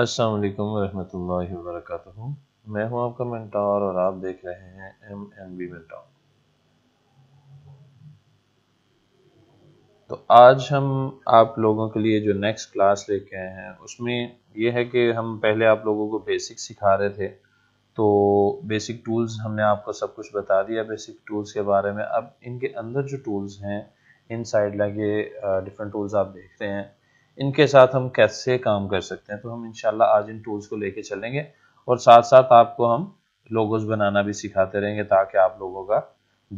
असलकम वालेकुम रहमतुल्लाहि व मैं हूं आपका मेंटोर और आप देख रहे हैं एम एन बी मेंटोर तो आज हम आप लोगों के लिए जो नेक्स्ट क्लास लेके आए हैं उसमें यह है कि हम पहले आप लोगों को बेसिक सिखा रहे थे तो बेसिक टूल्स हमने आपको सब कुछ बता दिया बेसिक टूल्स के बारे में अब इनके अंदर जो टूल्स हैं इन साइड लगे डिफरेंट टूल्स आप देखते हैं इनके साथ हम कैसे काम कर सकते हैं तो हम इनशाला आज इन टूल्स को लेके चलेंगे और साथ साथ आपको हम लोगोस बनाना भी सिखाते रहेंगे ताकि आप लोगों का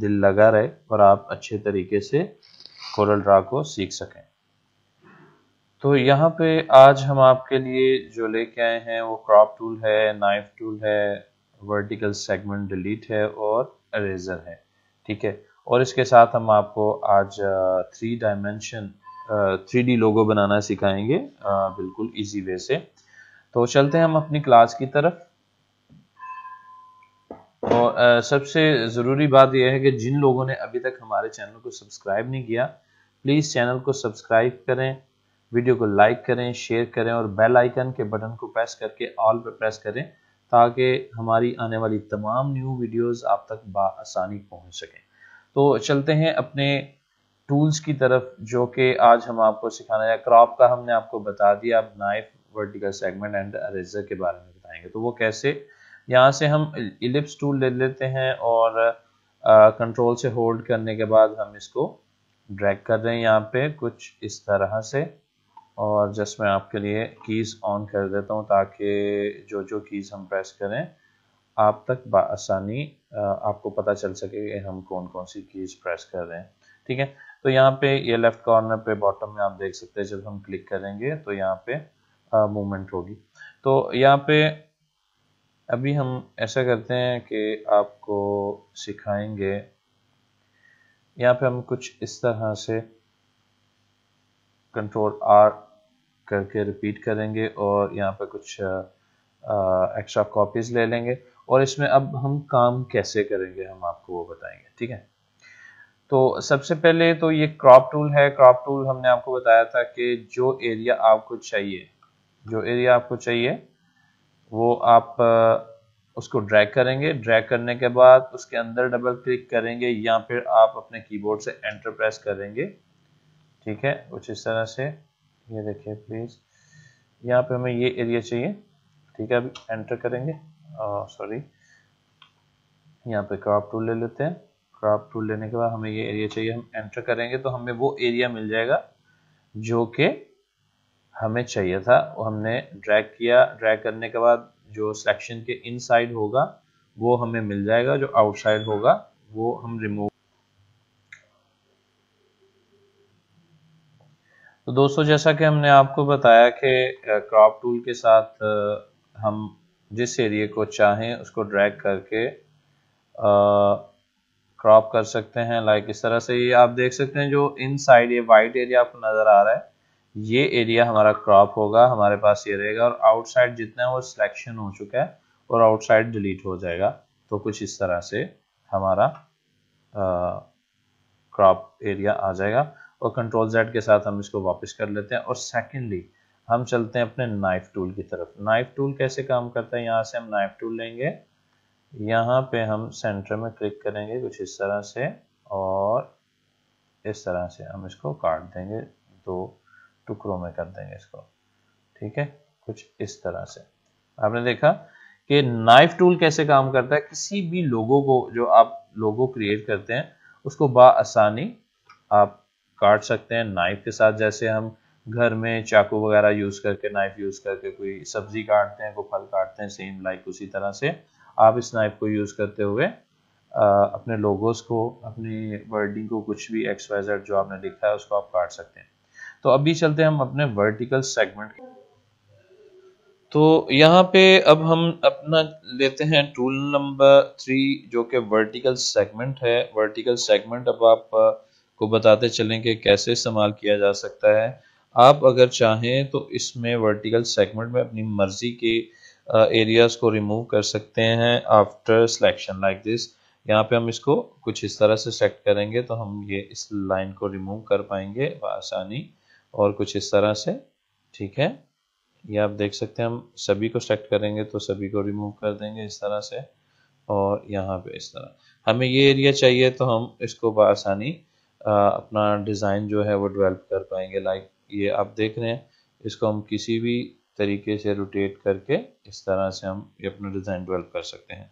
दिल लगा रहे और आप अच्छे तरीके से कोरल ड्रा को सीख सकें तो यहाँ पे आज हम आपके लिए जो लेके आए हैं वो क्रॉप टूल है नाइफ टूल है वर्टिकल सेगमेंट डिलीट है और रेजर है ठीक है और इसके साथ हम आपको आज three uh, dimension three D logo बनाना सिखाएंगे बिल्कुल इजी वे से तो चलते हैं हम अपनी क्लास की तरफ और सबसे ज़रूरी बात यह है कि जिन लोगों ने अभी तक हमारे चैनल को सब्सक्राइब नहीं किया प्लीज़ चैनल को सब्सक्राइब करें वीडियो को लाइक करें शेयर करें और बेल आइकन के बटन को प्रेस करके ऑल पर प्रेस करें ताकि हमारी आने वाली तमाम न्यू वीडियोस आप तक बसानी पहुंच सकें तो चलते हैं अपने टूल्स की तरफ जो कि आज हम आपको सिखाना है क्रॉप का हमने आपको बता दिया आप knife vertical segment and eraser के बारे में बताएंगे तो वो कैसे यहाँ से हम इलिप्स टूल ले लेते हैं और कंट्रोल से होल्ड करने के बाद हम इसको ड्रैग कर रहे हैं यहाँ पे कुछ इस तरह से और जस्ट मैं आपके लिए कीज़ ऑन कर देता हूँ ताकि जो जो कीज़ हम प्रेस करें आप तक आसानी आपको पता चल सके कि हम कौन कौन सी कीज़ प्रेस कर रहे हैं ठीक है तो यहाँ पे ये लेफ्ट कॉर्नर पे बॉटम में आप देख सकते हैं जब हम क्लिक करेंगे तो यहाँ पे मूवमेंट होगी तो यहाँ पे अभी हम ऐसा करते हैं कि आपको सिखाएंगे यहाँ पे हम कुछ इस तरह से कंट्रोल आर करके रिपीट करेंगे और यहाँ पे कुछ एक्स्ट्रा कॉपीज ले लेंगे और इसमें अब हम काम कैसे करेंगे हम आपको वो बताएंगे ठीक है तो सबसे पहले तो ये क्रॉप टूल है क्रॉप टूल हमने आपको बताया था कि जो एरिया आपको चाहिए जो एरिया आपको चाहिए वो आप उसको ड्रैग करेंगे ड्रैग करने के बाद उसके अंदर डबल क्लिक करेंगे या फिर आप अपने कीबोर्ड से एंटर प्रेस करेंगे ठीक है कुछ इस तरह से ये देखिए प्लीज़ यहाँ पे हमें ये एरिया चाहिए ठीक है अभी एंटर करेंगे सॉरी यहाँ पे क्रॉप टूल ले लेते हैं क्रॉप टूल लेने के बाद हमें ये एरिया चाहिए हम एंटर करेंगे तो हमें वो एरिया मिल जाएगा जो कि हमें चाहिए था वो हमने ड्रैग किया ड्रैग करने के बाद जो सेक्शन के इनसाइड होगा वो हमें मिल जाएगा जो आउटसाइड होगा वो हम रिमूव तो दोस्तों जैसा कि हमने आपको बताया कि क्रॉप टूल के साथ हम जिस एरिया को चाहें उसको ड्रैग करके क्रॉप कर सकते हैं लाइक इस तरह से ये आप देख सकते हैं जो इन साइड ये वाइट एरिया आपको नज़र आ रहा है ये एरिया हमारा क्रॉप होगा हमारे पास ये रहेगा और आउटसाइड जितना है वो सिलेक्शन हो चुका है और आउटसाइड डिलीट हो जाएगा तो कुछ इस तरह से हमारा क्रॉप एरिया आ जाएगा और कंट्रोल जेड के साथ हम इसको वापस कर लेते हैं और सेकेंडली हम चलते हैं अपने नाइफ टूल की तरफ नाइफ टूल कैसे काम करता है यहाँ से हम नाइफ टूल लेंगे यहाँ पे हम सेंटर में क्लिक करेंगे कुछ इस तरह से और इस तरह से हम इसको काट देंगे दो टुकड़ों में कर देंगे इसको ठीक है कुछ इस तरह से आपने देखा कि नाइफ टूल कैसे काम करता है किसी भी लोगो को जो आप लोगो क्रिएट करते हैं उसको आसानी आप काट सकते हैं नाइफ के साथ जैसे हम घर में चाकू वगैरह यूज करके नाइफ यूज करके कोई सब्जी काटते हैं कोई फल काटते हैं सेम लाइक उसी तरह से आप इस नाइफ को यूज़ करते हुए आ, अपने लोगोस को अपनी वर्डिंग को कुछ भी एक्स वाई जेड जो आपने लिखा है उसको आप काट सकते हैं तो अभी चलते हैं हम अपने वर्टिकल सेगमेंट तो यहाँ पे अब हम अपना लेते हैं टूल नंबर थ्री जो कि वर्टिकल सेगमेंट है वर्टिकल सेगमेंट अब आप को बताते चलें कि कैसे इस्तेमाल किया जा सकता है आप अगर चाहें तो इसमें वर्टिकल सेगमेंट में अपनी मर्जी के एरियाज को रिमूव कर सकते हैं आफ्टर सिलेक्शन लाइक दिस यहाँ पे हम इसको कुछ इस तरह से सेलेक्ट करेंगे तो हम ये इस लाइन को रिमूव कर पाएंगे आसानी और कुछ इस तरह से ठीक है ये आप देख सकते हैं हम सभी को सेलेक्ट करेंगे तो सभी को रिमूव कर देंगे इस तरह से और यहाँ पे इस तरह हमें ये एरिया चाहिए तो हम इसको बसानी अपना डिज़ाइन जो है वो डेवलप कर पाएंगे लाइक ये आप देख रहे हैं इसको हम किसी भी तरीके से रोटेट करके इस तरह से हम ये अपना डिज़ाइन डेवलप कर सकते हैं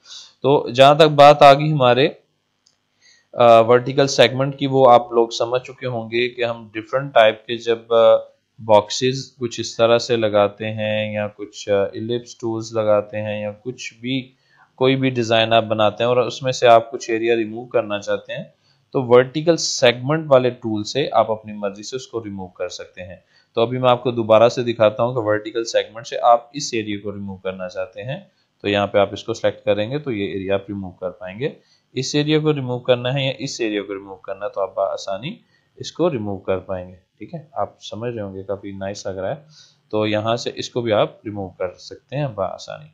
तो जहां तक बात आ गई हमारे वर्टिकल सेगमेंट की वो आप लोग समझ चुके होंगे कि हम डिफरेंट टाइप के जब बॉक्सेस कुछ इस तरह से लगाते हैं या कुछ इलिप्स टूल्स लगाते हैं या कुछ भी कोई भी डिज़ाइन आप बनाते हैं और उसमें से आप कुछ एरिया रिमूव करना चाहते हैं तो वर्टिकल सेगमेंट वाले टूल से आप अपनी मर्जी से उसको रिमूव कर सकते हैं तो अभी मैं आपको दोबारा से दिखाता हूँ कि वर्टिकल सेगमेंट से आप इस एरिया को रिमूव करना चाहते हैं तो यहाँ पे आप इसको सेलेक्ट करेंगे तो ये एरिया आप रिमूव कर पाएंगे इस एरिया को रिमूव करना है या इस एरिया को रिमूव करना है तो आप आसानी इसको रिमूव कर पाएंगे ठीक है आप समझ रहे होंगे काफ़ी नाइस लग रहा है तो यहाँ से इसको भी आप रिमूव कर सकते हैं आसानी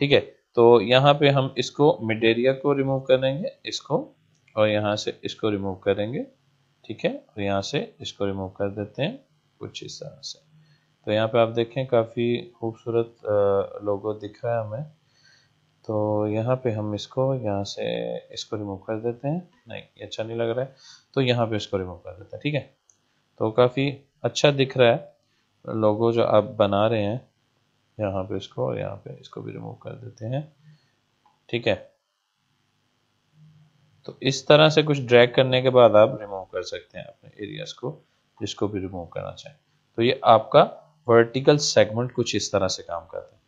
ठीक है तो यहाँ पे हम इसको मिड एरिया को रिमूव करेंगे इसको और यहाँ से इसको रिमूव करेंगे ठीक है और यहाँ से इसको रिमूव कर देते हैं कुछ इस तरह से तो यहाँ पे आप देखें काफ़ी खूबसूरत लोगो दिख रहा है हमें तो यहाँ पे हम इसको यहाँ से इसको रिमूव कर देते हैं नहीं ये अच्छा नहीं लग रहा है तो यहाँ पे इसको रिमूव कर देते हैं ठीक है तो काफ़ी अच्छा दिख रहा है लोगो जो आप बना रहे हैं यहाँ पे इसको और यहाँ पे इसको भी रिमूव कर देते हैं ठीक है तो इस तरह से कुछ ड्रैग करने के बाद आप रिमूव कर सकते हैं अपने एरियाज को इसको भी रिमूव करना चाहें तो ये आपका वर्टिकल सेगमेंट कुछ इस तरह से काम करता है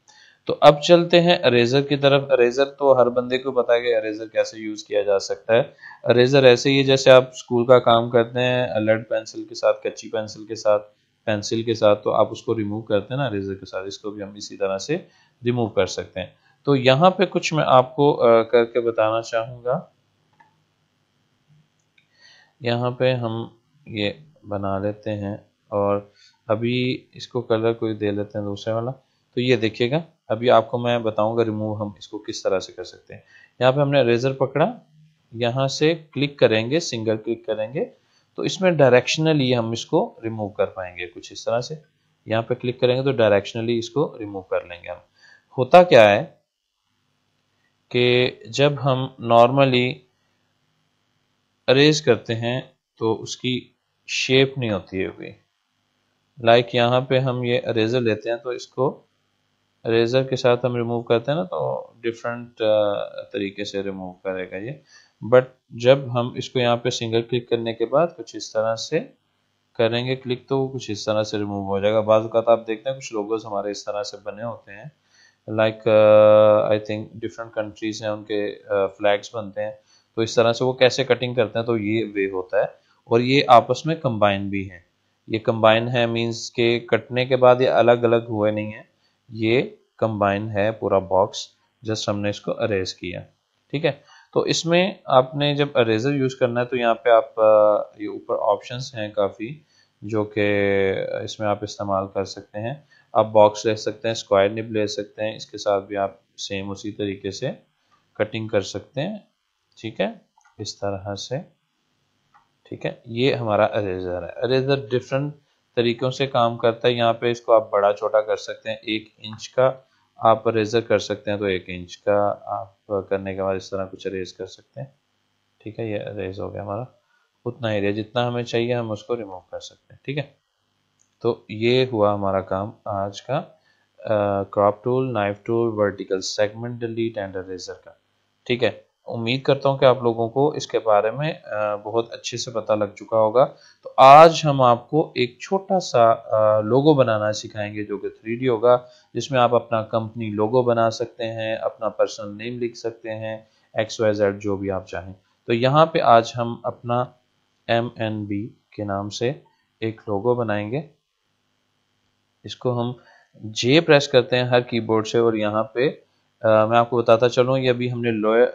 तो अब चलते हैं अरेजर की तरफ अरेजर तो हर बंदे को पता है कि अरेजर कैसे यूज किया जा सकता है अरेजर ऐसे ही है जैसे आप स्कूल का काम करते हैं अलर्ट पेंसिल के साथ कच्ची पेंसिल के साथ पेंसिल के साथ तो आप उसको रिमूव करते हैं ना अरेजर के साथ इसको भी हम इसी तरह से रिमूव कर सकते हैं तो यहाँ पे कुछ मैं आपको करके बताना चाहूंगा यहाँ पे हम ये बना लेते हैं और अभी इसको कलर कोई दे लेते हैं दूसरे वाला तो ये देखिएगा अभी आपको मैं बताऊंगा रिमूव हम इसको किस तरह से कर सकते हैं यहाँ पे हमने रेजर पकड़ा यहाँ से क्लिक करेंगे सिंगल क्लिक करेंगे तो इसमें डायरेक्शनली हम इसको रिमूव कर पाएंगे कुछ इस तरह से यहाँ पे क्लिक करेंगे तो डायरेक्शनली इसको रिमूव कर लेंगे हम होता क्या है कि जब हम नॉर्मली अरेज करते हैं तो उसकी शेप नहीं होती है कोई लाइक like यहाँ पे हम ये अरेजर लेते हैं तो इसको अरेजर के साथ हम रिमूव करते हैं ना तो डिफरेंट uh, तरीके से रिमूव करेगा ये बट जब हम इसको यहाँ पे सिंगल क्लिक करने के बाद कुछ इस तरह से करेंगे क्लिक तो कुछ इस तरह से रिमूव हो जाएगा बाद तो आप देखते हैं कुछ लोगोज हमारे इस तरह से बने होते हैं like I think different countries हैं उनके फ्लैग्स uh, बनते हैं तो इस तरह से वो कैसे कटिंग करते हैं तो ये वे होता है और ये आपस में कंबाइन भी हैं ये कंबाइन है मीन्स के कटने के बाद ये अलग अलग हुए नहीं है ये कंबाइन है पूरा बॉक्स जस्ट हमने इसको अरेज किया ठीक है तो इसमें आपने जब अरेजर यूज़ करना है तो यहाँ पे आप ये ऊपर ऑप्शंस हैं काफ़ी जो कि इसमें आप इस्तेमाल कर सकते हैं आप बॉक्स ले सकते हैं स्क्वायर निब ले सकते हैं इसके साथ भी आप सेम उसी तरीके से कटिंग कर सकते हैं ठीक है इस तरह से ठीक है ये हमारा अरेजर है अरेजर डिफरेंट तरीकों से काम करता है यहाँ पे इसको आप बड़ा छोटा कर सकते हैं एक इंच का आप अरेजर कर सकते हैं तो एक इंच का आप करने के बाद इस तरह कुछ अरेज कर सकते हैं ठीक है ये अरेज हो गया हमारा उतना एरिया जितना हमें चाहिए हम उसको रिमूव कर सकते हैं ठीक है तो ये हुआ हमारा काम आज का crop tool knife tool vertical segment delete and eraser का ठीक है उम्मीद करता हूं कि आप लोगों को इसके बारे में बहुत अच्छे से पता लग चुका होगा तो आज हम आपको एक छोटा सा लोगो बनाना सिखाएंगे जो कि थ्री होगा जिसमें आप अपना कंपनी लोगो बना सकते हैं अपना पर्सनल नेम लिख सकते हैं एक्स वाई जेड जो भी आप चाहें तो यहाँ पे आज हम अपना एम एन बी के नाम से एक लोगो बनाएंगे इसको हम जे प्रेस करते हैं हर कीबोर्ड से और यहाँ पे आ, मैं आपको बताता चलूँ ये अभी हमने लोयर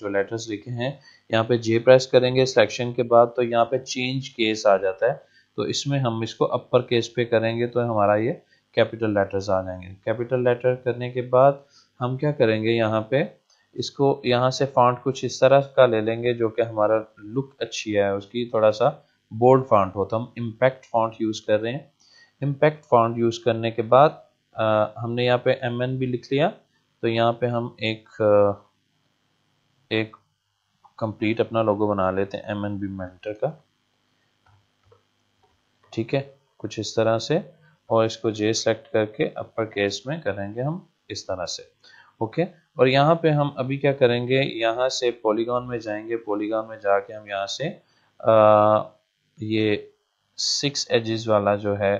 जो लेटर्स लिखे हैं यहाँ पे जे प्रेस करेंगे सिलेक्शन के बाद तो यहाँ पे चेंज केस आ जाता है तो इसमें हम इसको अपर केस पे करेंगे तो हमारा ये कैपिटल लेटर्स आ जाएंगे कैपिटल लेटर करने के बाद हम क्या करेंगे यहाँ पे इसको यहाँ से फॉन्ट कुछ इस तरह का ले लेंगे जो कि हमारा लुक अच्छी है उसकी थोड़ा सा बोल्ड फॉन्ट हो तो हम इम्पैक्ट फॉन्ट यूज़ कर रहे हैं इम्पैक्ट फॉन्ट यूज़ करने के बाद आ, हमने यहाँ पे एम भी लिख लिया तो यहाँ पे हम एक एक कंप्लीट अपना लोगो बना लेते हैं एम एन बी मेंटर का ठीक है कुछ इस तरह से और इसको जे सेलेक्ट करके अपर केस में करेंगे हम इस तरह से ओके और यहाँ पे हम अभी क्या करेंगे यहाँ से पॉलीगॉन में जाएंगे पॉलीगॉन में जाके हम यहाँ से आ, ये सिक्स एजेस वाला जो है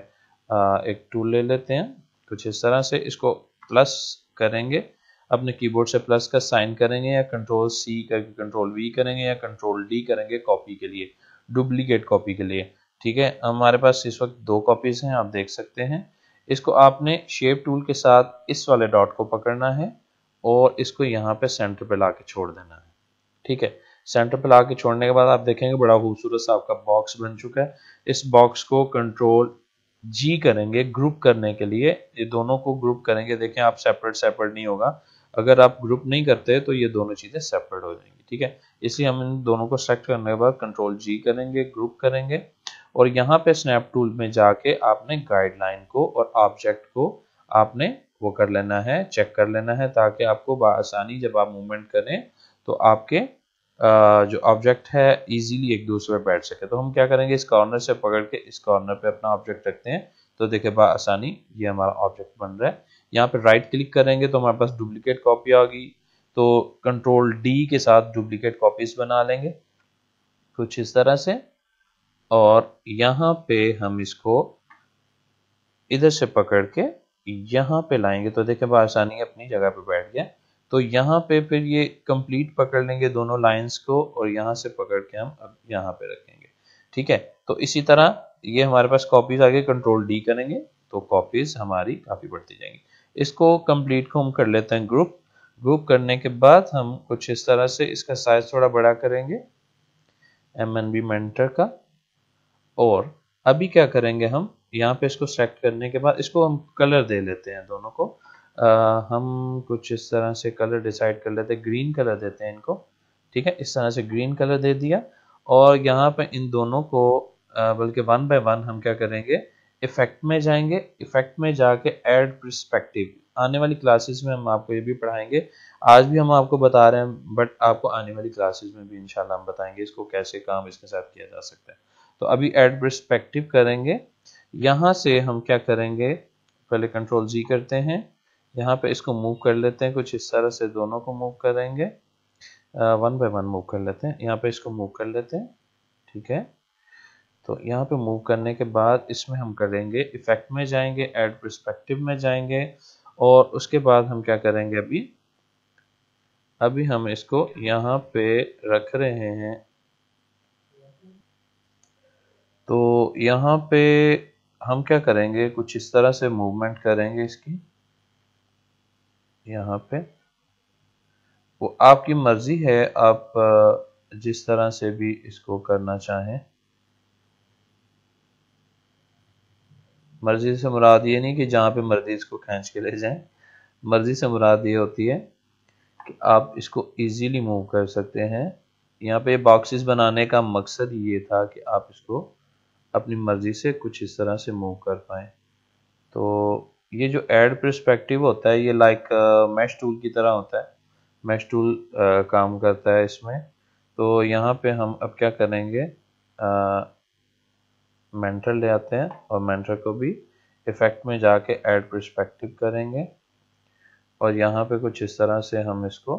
आ, एक टूल ले लेते हैं कुछ इस तरह से इसको प्लस करेंगे अपने कीबोर्ड से प्लस का साइन करेंगे या कंट्रोल सी करके कंट्रोल वी करेंगे या कंट्रोल डी करेंगे कॉपी के लिए डुप्लीकेट कॉपी के लिए ठीक है हमारे पास इस वक्त दो कॉपीज हैं आप देख सकते हैं इसको आपने शेप टूल के साथ इस वाले डॉट को पकड़ना है और इसको यहाँ पे सेंटर पे ला के छोड़ देना है ठीक है सेंटर पे ला के छोड़ने के बाद आप देखेंगे बड़ा खूबसूरत सा आपका बॉक्स बन चुका है इस बॉक्स को कंट्रोल जी करेंगे ग्रुप करने के लिए ये दोनों को ग्रुप करेंगे देखें आप सेपरेट सेपरेट नहीं होगा अगर आप ग्रुप नहीं करते तो ये दोनों चीज़ें सेपरेट हो जाएंगी ठीक है इसलिए हम इन दोनों को सेलेक्ट करने के बाद कंट्रोल जी करेंगे ग्रुप करेंगे और यहाँ पे स्नैप टूल में जाके आपने गाइडलाइन को और ऑब्जेक्ट को आपने वो कर लेना है चेक कर लेना है ताकि आपको आसानी जब आप मूवमेंट करें तो आपके जो ऑब्जेक्ट है इजीली एक दूसरे पर बैठ सके तो हम क्या करेंगे इस कॉर्नर से पकड़ के इस कॉर्नर पे अपना ऑब्जेक्ट रखते हैं तो देखे आसानी ये हमारा ऑब्जेक्ट बन रहा है यहाँ पे राइट क्लिक करेंगे तो हमारे पास डुप्लीकेट कॉपी आ गई तो कंट्रोल डी के साथ डुप्लीकेट कॉपीज बना लेंगे कुछ इस तरह से और यहाँ पे हम इसको इधर से पकड़ के यहाँ पे लाएंगे तो देखे आसानी अपनी जगह पे बैठ गया तो यहाँ पे फिर ये कंप्लीट पकड़ लेंगे दोनों लाइंस को और यहाँ से पकड़ के हम अब यहाँ पे रखेंगे ठीक है तो इसी तरह ये हमारे पास कॉपीज आगे कंट्रोल डी करेंगे तो कॉपीज हमारी काफ़ी बढ़ती जाएंगी इसको कंप्लीट को हम कर लेते हैं ग्रुप ग्रुप करने के बाद हम कुछ इस तरह से इसका साइज थोड़ा बड़ा करेंगे एम एन बी मेंटर का और अभी क्या करेंगे हम यहाँ पे इसको सेलेक्ट करने के बाद इसको हम कलर दे लेते हैं दोनों को आ, हम कुछ इस तरह से कलर डिसाइड कर लेते हैं ग्रीन कलर देते हैं इनको ठीक है इस तरह से ग्रीन कलर दे दिया और यहाँ पर इन दोनों को बल्कि वन बाय वन हम क्या करेंगे इफेक्ट में जाएंगे इफेक्ट में जाके एड परस्पेक्टिव आने वाली क्लासेस में हम आपको ये भी पढ़ाएंगे आज भी हम आपको बता रहे हैं बट आपको आने वाली क्लासेस में भी इंशाल्लाह हम बताएंगे इसको कैसे काम इसके साथ किया जा सकता है तो अभी एड परस्पेक्टिव करेंगे यहाँ से हम क्या करेंगे पहले कंट्रोल जी करते हैं यहाँ पे इसको मूव कर लेते हैं कुछ इस तरह से दोनों को मूव करेंगे वन बाय वन मूव कर लेते हैं यहाँ पे इसको मूव कर लेते हैं ठीक है तो यहाँ पे मूव करने के बाद इसमें हम करेंगे इफेक्ट में जाएंगे एड परस्पेक्टिव में जाएंगे और उसके बाद हम क्या करेंगे अभी अभी हम इसको यहाँ पे रख रहे हैं तो यहाँ पे हम क्या करेंगे कुछ इस तरह से मूवमेंट करेंगे इसकी यहाँ पे वो आपकी मर्जी है आप जिस तरह से भी इसको करना चाहें मर्जी से मुराद ये नहीं कि जहाँ पे मर्जी इसको खींच के ले जाएं मर्जी से मुराद ये होती है कि आप इसको इजीली मूव कर सकते हैं यहाँ पे बॉक्सेस बनाने का मकसद ये था कि आप इसको अपनी मर्ज़ी से कुछ इस तरह से मूव कर पाए तो ये जो एड प्रस्पेक्टिव होता है ये लाइक मैश टूल की तरह होता है मैश टूल uh, काम करता है इसमें तो यहाँ पे हम अब क्या करेंगे मेंटर ले आते हैं और मेंटर को भी इफेक्ट में जाके एड प्रस्पेक्टिव करेंगे और यहाँ पे कुछ इस तरह से हम इसको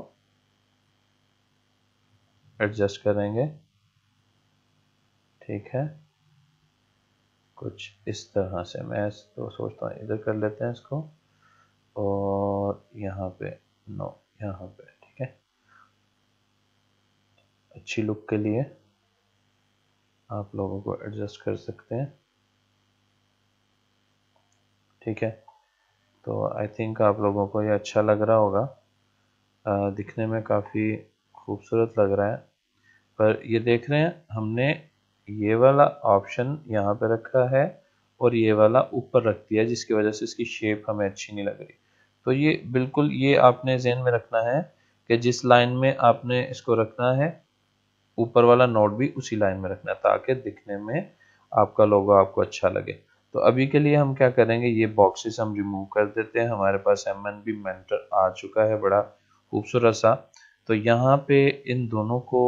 एडजस्ट करेंगे ठीक है कुछ इस तरह से मैं तो सोचता हूँ इधर कर लेते हैं इसको और यहाँ पे नो यहाँ पे ठीक है अच्छी लुक के लिए आप लोगों को एडजस्ट कर सकते हैं ठीक है तो आई थिंक आप लोगों को ये अच्छा लग रहा होगा आ, दिखने में काफ़ी खूबसूरत लग रहा है पर ये देख रहे हैं हमने ये वाला ऑप्शन यहाँ पे रखा है और ये वाला ऊपर रख दिया जिसकी वजह से इसकी शेप हमें अच्छी नहीं लग रही तो ये बिल्कुल ये आपने जेहन में रखना है कि जिस लाइन में आपने इसको रखना है ऊपर वाला नोट भी उसी लाइन में रखना है ताकि दिखने में आपका लोगो आपको अच्छा लगे तो अभी के लिए हम क्या करेंगे ये बॉक्सेस हम रिमूव कर देते हैं हमारे पास एम एन बी मेंटर आ चुका है बड़ा खूबसूरत सा तो यहाँ पे इन दोनों को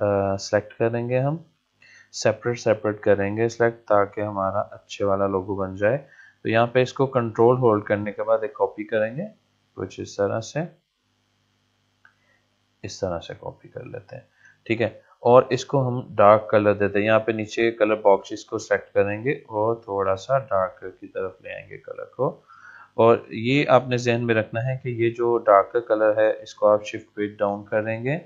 सेलेक्ट करेंगे हम सेपरेट सेपरेट करेंगे सिलेक्ट ताकि हमारा अच्छे वाला लोगो बन जाए तो यहाँ पे इसको कंट्रोल होल्ड करने के बाद एक कॉपी करेंगे कुछ इस तरह से इस तरह से कॉपी कर लेते हैं ठीक है और इसको हम डार्क कलर देते हैं यहाँ पे नीचे कलर बॉक्स इसको सेलेक्ट करेंगे और थोड़ा सा डार्क की तरफ ले आएंगे कलर को और ये आपने जहन में रखना है कि ये जो डार्क कलर है इसको आप शिफ्ट वेट डाउन करेंगे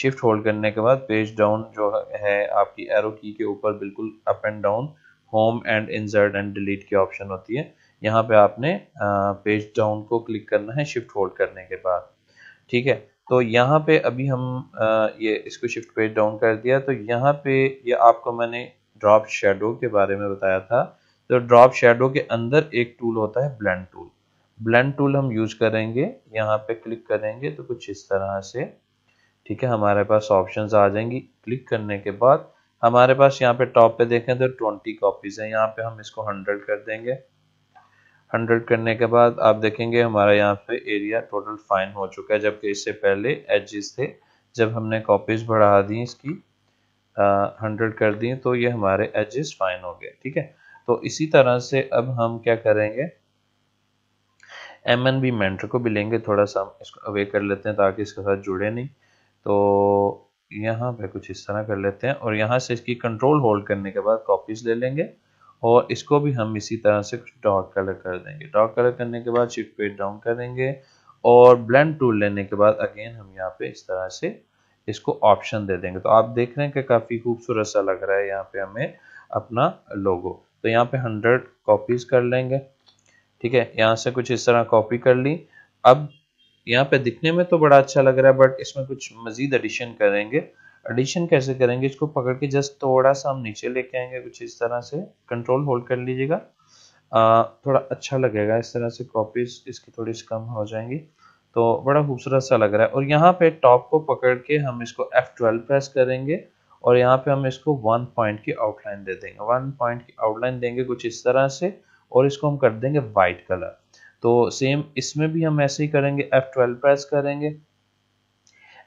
शिफ्ट होल्ड करने के बाद पेज डाउन जो है आपकी एरो की के ऊपर बिल्कुल up and down home and insert and delete की ऑप्शन होती है यहाँ पे आपने पेज डाउन को क्लिक करना है शिफ्ट होल्ड करने के बाद ठीक है तो यहाँ पे अभी हम ये इसको शिफ्ट पेज डाउन कर दिया तो यहाँ पे ये आपको मैंने ड्रॉप शेडो के बारे में बताया था तो ड्रॉप शेडो के अंदर एक टूल होता है ब्लेंड टूल ब्लेंड टूल हम यूज करेंगे यहाँ पे क्लिक करेंगे तो कुछ इस तरह से ठीक है हमारे पास ऑप्शन आ जाएंगी क्लिक करने के बाद हमारे पास यहाँ पे टॉप पे देखें तो ट्वेंटी कॉपीज़ हैं यहाँ पे हम इसको हंड्रेड कर देंगे हंड्रेड करने के बाद आप देखेंगे हमारा यहाँ पे एरिया टोटल फाइन हो चुका है जबकि इससे पहले एजिस थे जब हमने कॉपीज़ बढ़ा दी इसकी हंड्रेड कर दी तो ये हमारे एजिस फाइन हो गए ठीक है तो इसी तरह से अब हम क्या करेंगे एम एन बी मेंटर को भी लेंगे थोड़ा सा हम इसको अवे कर लेते हैं ताकि इसके साथ जुड़े नहीं तो यहाँ पे कुछ इस तरह कर लेते हैं और यहाँ से इसकी कंट्रोल होल्ड करने के बाद कॉपीज ले लेंगे और इसको भी हम इसी तरह से कुछ डॉट कलर कर देंगे डॉट कलर करने के बाद शिफ्ट पेज डाउन करेंगे और ब्लेंड टूल लेने के बाद अगेन हम यहाँ पे इस तरह से इसको ऑप्शन दे देंगे तो आप देख रहे हैं कि काफ़ी खूबसूरत सा लग रहा है यहाँ पे हमें अपना लोगो तो यहाँ पे हंड्रेड कॉपीज़ कर लेंगे ठीक है यहाँ से कुछ इस तरह कॉपी कर ली अब यहाँ पे दिखने में तो बड़ा अच्छा लग रहा है बट इसमें कुछ मजीद एडिशन करेंगे एडिशन कैसे करेंगे इसको पकड़ के जस्ट थोड़ा सा हम नीचे लेके आएंगे कुछ इस तरह से कंट्रोल होल्ड कर लीजिएगा थोड़ा अच्छा लगेगा इस तरह से कॉपीज इसकी थोड़ी सी कम हो जाएंगी तो बड़ा खूबसूरत सा लग रहा है और यहाँ पे टॉप को पकड़ के हम इसको F12 प्रेस करेंगे और यहाँ पे हम इसको वन पॉइंट की आउटलाइन दे देंगे वन पॉइंट की आउटलाइन देंगे कुछ इस तरह से और इसको हम कर देंगे वाइट कलर तो सेम इसमें भी हम ऐसे ही करेंगे F12 प्रेस करेंगे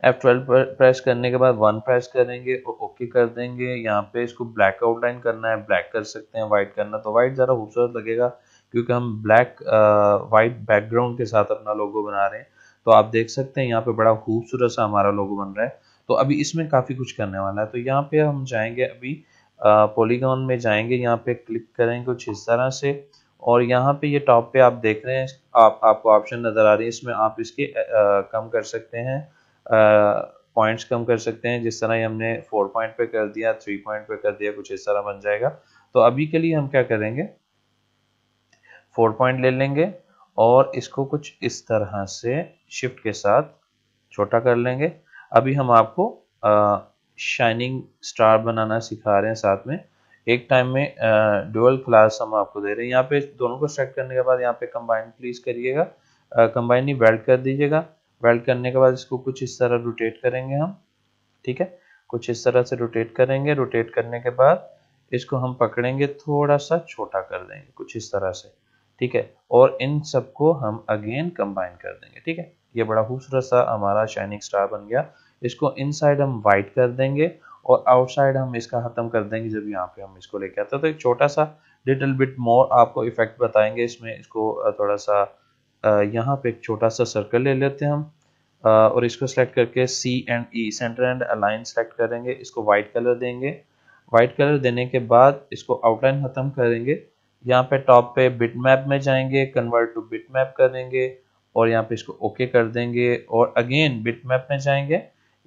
F12 प्रेस करने के बाद वन प्रेस करेंगे और ओके कर देंगे यहाँ पे इसको ब्लैक आउटलाइन करना है ब्लैक कर सकते हैं व्हाइट करना तो व्हाइट ज़्यादा खूबसूरत लगेगा क्योंकि हम ब्लैक वाइट बैकग्राउंड के साथ अपना लोगो बना रहे हैं तो आप देख सकते हैं यहाँ पे बड़ा खूबसूरत सा हमारा लोगो बन रहा है तो अभी इसमें काफ़ी कुछ करने वाला है तो यहाँ पे हम जाएंगे अभी पोलीगॉन में जाएंगे यहाँ पे क्लिक करेंगे कुछ इस तरह से और यहाँ पे ये टॉप पे आप देख रहे हैं आप आपको ऑप्शन नज़र आ रही है इसमें आप इसके आ, कम कर सकते हैं पॉइंट्स कम कर सकते हैं जिस तरह हमने फोर पॉइंट पे कर दिया थ्री पॉइंट पे कर दिया कुछ इस तरह बन जाएगा तो अभी के लिए हम क्या करेंगे फोर पॉइंट ले लेंगे और इसको कुछ इस तरह से शिफ्ट के साथ छोटा कर लेंगे अभी हम आपको आ, शाइनिंग स्टार बनाना सिखा रहे हैं साथ में एक टाइम में डुअल क्लास हम आपको दे रहे हैं यहाँ पे दोनों को सेट करने के बाद यहाँ पे कंबाइन प्लीज करिएगा कंबाइन ही वेल्ड कर दीजिएगा वेल्ड करने के बाद इसको कुछ इस तरह रोटेट करेंगे हम ठीक है कुछ इस तरह से रोटेट करेंगे रोटेट करने के बाद इसको हम पकड़ेंगे थोड़ा सा छोटा कर देंगे कुछ इस तरह से ठीक है और इन सबको हम अगेन कंबाइन कर देंगे ठीक है ये बड़ा खूबसूरत सा हमारा शाइनिंग स्टार बन गया इसको इनसाइड हम वाइट कर देंगे और आउटसाइड हम इसका ख़त्म कर देंगे जब यहाँ पे हम इसको लेके आते हैं तो एक छोटा सा लिटल बिट मोर आपको इफेक्ट बताएंगे इसमें इसको थोड़ा सा यहाँ पे एक छोटा सा सर्कल ले लेते हैं हम और इसको सेलेक्ट करके C and E center and align select करेंगे इसको वाइट कलर देंगे वाइट कलर देने के बाद इसको आउटलाइन ख़त्म करेंगे यहाँ पे टॉप पे बिट मैप में जाएंगे कन्वर्ट टू बिट मैप करेंगे और यहाँ पे इसको ओके okay कर देंगे और अगेन बिट मैप में जाएंगे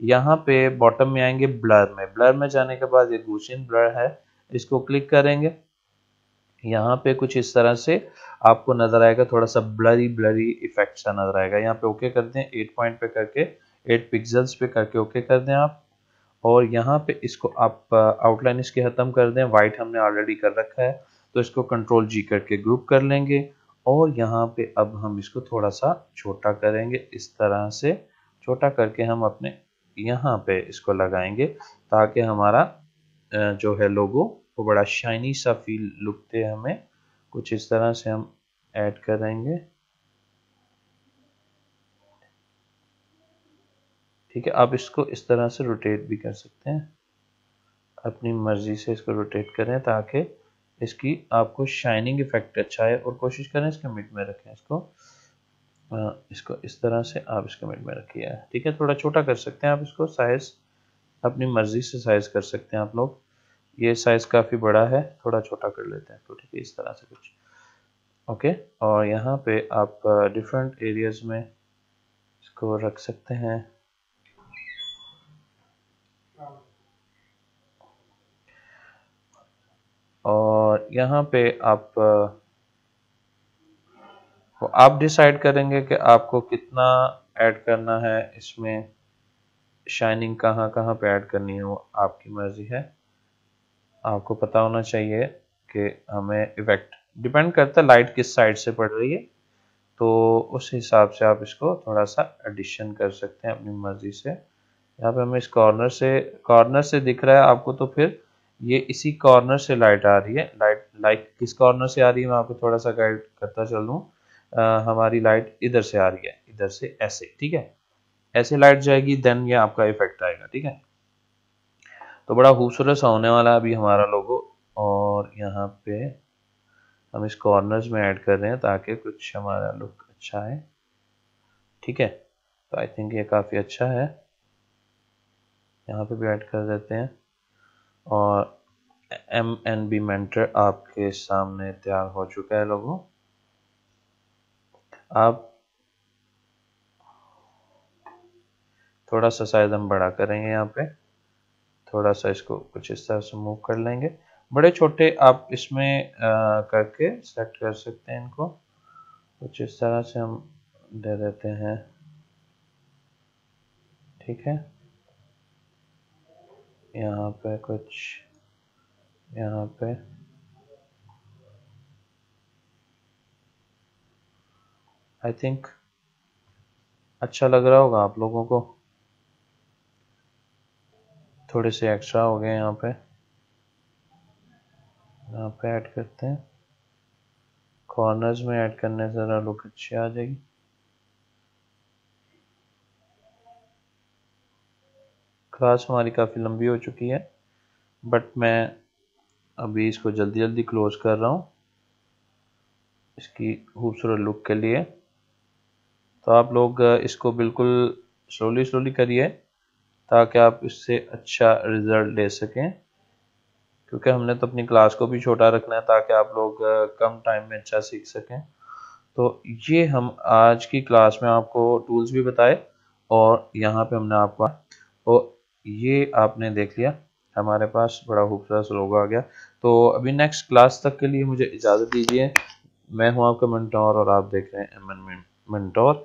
यहाँ पे बॉटम में आएंगे ब्लर में ब्लर में जाने के बाद ये गुशिन ब्लर है इसको क्लिक करेंगे यहाँ पे कुछ इस तरह से आपको नजर आएगा थोड़ा सा ब्लरी ब्लरी इफेक्ट सा नजर आएगा यहाँ पे ओके कर दें एट पॉइंट पे करके एट पिक्सल्स पे करके ओके कर दें आप और यहाँ पे इसको आप आउटलाइन uh, इसके खत्म कर दें वाइट हमने ऑलरेडी कर रखा है तो इसको कंट्रोल जी करके ग्रुप कर लेंगे और यहाँ पे अब हम इसको थोड़ा सा छोटा करेंगे इस तरह से छोटा करके हम अपने यहाँ पे इसको लगाएंगे ताकि हमारा जो है लोगो वो बड़ा शाइनी सा फील लुक दे हमें कुछ इस तरह से हम ऐड करेंगे ठीक है आप इसको इस तरह से रोटेट भी कर सकते हैं अपनी मर्जी से इसको रोटेट करें ताकि इसकी आपको शाइनिंग इफेक्ट अच्छा है और कोशिश करें इसके मिड में रखें इसको इसको इस तरह से आप इसको मिड में रखिए ठीक है थोड़ा छोटा कर सकते हैं आप इसको साइज़ अपनी मर्ज़ी से साइज़ कर सकते हैं आप लोग ये साइज़ काफ़ी बड़ा है थोड़ा छोटा कर लेते हैं तो ठीक है इस तरह से कुछ ओके और यहाँ पे आप डिफरेंट एरियाज़ में इसको रख सकते हैं और यहाँ पे आप तो आप डिसाइड करेंगे कि आपको कितना ऐड करना है इसमें शाइनिंग कहाँ कहाँ पे ऐड करनी है वो आपकी मर्जी है आपको पता होना चाहिए कि हमें इफेक्ट डिपेंड करता है लाइट किस साइड से पड़ रही है तो उस हिसाब से आप इसको थोड़ा सा एडिशन कर सकते हैं अपनी मर्जी से यहाँ पे हमें इस कॉर्नर से कॉर्नर से दिख रहा है आपको तो फिर ये इसी कॉर्नर से लाइट आ रही है लाइट लाइट किस कॉर्नर से आ रही है मैं आपको थोड़ा सा गाइड करता चलूँ हमारी लाइट इधर से आ रही है इधर से ऐसे ठीक है ऐसे लाइट जाएगी देन ये आपका इफेक्ट आएगा ठीक है तो बड़ा खूबसूरत सा होने वाला है अभी हमारा लोगो और यहाँ पे हम इस कॉर्नर्स में ऐड कर रहे हैं ताकि कुछ हमारा लुक अच्छा है ठीक है तो आई थिंक ये काफ़ी अच्छा है यहाँ पे भी ऐड कर देते हैं और एम एन बी मेंटर आपके सामने तैयार हो चुका है लोगों आप थोड़ा सा शायद हम बड़ा करेंगे यहाँ पे थोड़ा सा इसको कुछ इस तरह से मूव कर लेंगे बड़े छोटे आप इसमें आ, करके सेलेक्ट कर सकते हैं इनको कुछ इस तरह से हम दे देते हैं ठीक है यहाँ पे कुछ यहाँ पे आई थिंक अच्छा लग रहा होगा आप लोगों को थोड़े से एक्स्ट्रा हो गए यहाँ पे यहाँ पे ऐड करते हैं कॉर्नर्स में ऐड करने से ज़रा लुक अच्छी आ जाएगी क्लास हमारी काफ़ी लंबी हो चुकी है बट मैं अभी इसको जल्दी जल्दी क्लोज़ कर रहा हूँ इसकी खूबसूरत लुक के लिए तो आप लोग इसको बिल्कुल स्लोली स्लोली करिए ताकि आप इससे अच्छा रिज़ल्ट ले सकें क्योंकि हमने तो अपनी क्लास को भी छोटा रखना है ताकि आप लोग कम टाइम में अच्छा सीख सकें तो ये हम आज की क्लास में आपको टूल्स भी बताए और यहाँ पे हमने आपको और ये आपने देख लिया हमारे पास बड़ा खूबसूरत स्लोग आ गया तो अभी नेक्स्ट क्लास तक के लिए मुझे इजाज़त दीजिए मैं हूँ आपका मिनटोर और आप देख रहे हैं मंटोर